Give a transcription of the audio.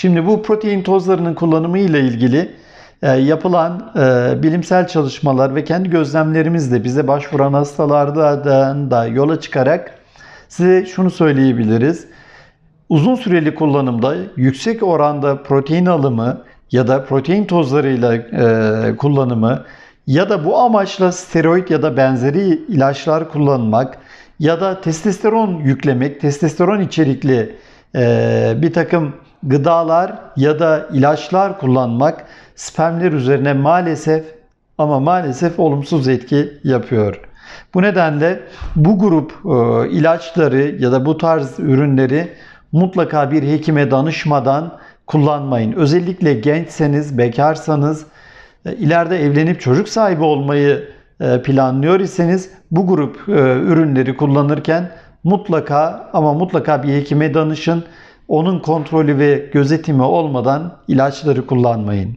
Şimdi bu protein tozlarının kullanımı ile ilgili e, yapılan e, bilimsel çalışmalar ve kendi gözlemlerimizle bize başvuran hastalardan da yola çıkarak size şunu söyleyebiliriz. Uzun süreli kullanımda yüksek oranda protein alımı ya da protein tozlarıyla e, kullanımı ya da bu amaçla steroid ya da benzeri ilaçlar kullanmak ya da testosteron yüklemek, testosteron içerikli e, bir takım gıdalar ya da ilaçlar kullanmak spermler üzerine maalesef ama maalesef olumsuz etki yapıyor. Bu nedenle bu grup e, ilaçları ya da bu tarz ürünleri mutlaka bir hekime danışmadan kullanmayın. Özellikle gençseniz, bekarsanız, e, ileride evlenip çocuk sahibi olmayı e, planlıyor iseniz bu grup e, ürünleri kullanırken mutlaka ama mutlaka bir hekime danışın onun kontrolü ve gözetimi olmadan ilaçları kullanmayın.